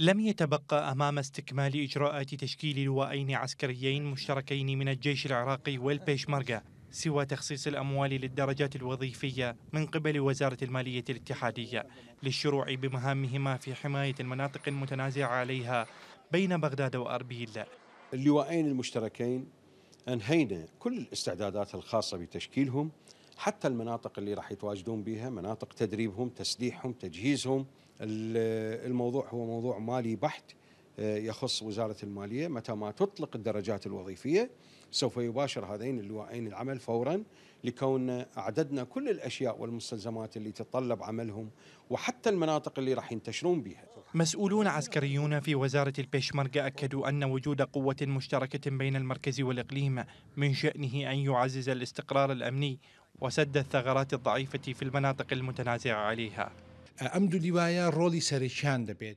لم يتبقى أمام استكمال إجراءات تشكيل لواءين عسكريين مشتركين من الجيش العراقي والبيشمركة سوى تخصيص الأموال للدرجات الوظيفية من قبل وزارة المالية الاتحادية للشروع بمهامهما في حماية المناطق المتنازع عليها بين بغداد وأربيل اللواءين المشتركين أنهينا كل الاستعدادات الخاصة بتشكيلهم حتى المناطق اللي راح يتواجدون بها مناطق تدريبهم تسليحهم تجهيزهم الموضوع هو موضوع مالي بحت آه، يخص وزارة المالية متى ما تطلق الدرجات الوظيفية سوف يباشر هذين اللواءين العمل فورا لكون أعددنا كل الأشياء والمستلزمات اللي تتطلب عملهم وحتى المناطق اللي راح ينتشرون بها مسؤولون عسكريون في وزارة البيشمركة أكدوا أن وجود قوة مشتركة بين المركز والإقليم من شأنه أن يعزز الاستقرار الأمني وسد الثغرات الضعيفة في المناطق المتنازعة عليها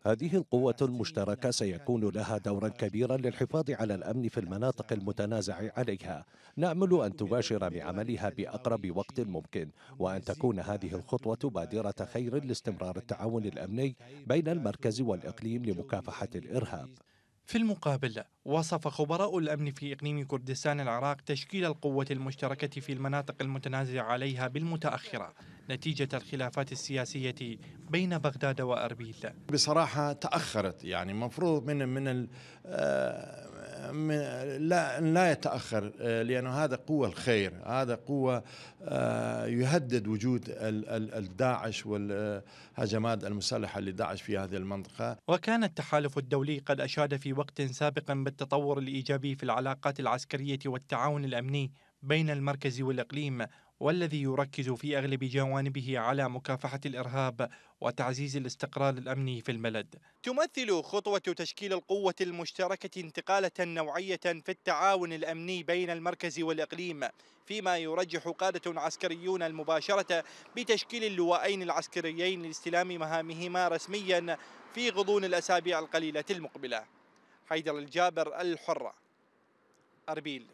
هذه القوة المشتركة سيكون لها دورا كبيرا للحفاظ على الأمن في المناطق المتنازع عليها نأمل أن تباشر بعملها بأقرب وقت ممكن وأن تكون هذه الخطوة بادرة خير لاستمرار التعاون الأمني بين المركز والإقليم لمكافحة الإرهاب في المقابل وصف خبراء الأمن في إقليم كردستان العراق تشكيل القوة المشتركة في المناطق المتنازع عليها بالمتأخرة نتيجة الخلافات السياسية بين بغداد وأربيل بصراحة تأخرت يعني مفروض من من آه، من لا لا يتاخر آه، لانه هذا قوه الخير هذا قوه آه، يهدد وجود الداعش والهجمات المسلحه لداعش في هذه المنطقه وكان التحالف الدولي قد اشاد في وقت سابق بالتطور الايجابي في العلاقات العسكريه والتعاون الامني بين المركز والاقليم والذي يركز في اغلب جوانبه على مكافحه الارهاب وتعزيز الاستقرار الامني في البلد. تمثل خطوه تشكيل القوه المشتركه انتقاله نوعيه في التعاون الامني بين المركز والاقليم، فيما يرجح قاده عسكريون المباشره بتشكيل اللوائين العسكريين لاستلام مهامهما رسميا في غضون الاسابيع القليله المقبله. حيدر الجابر الحره. اربيل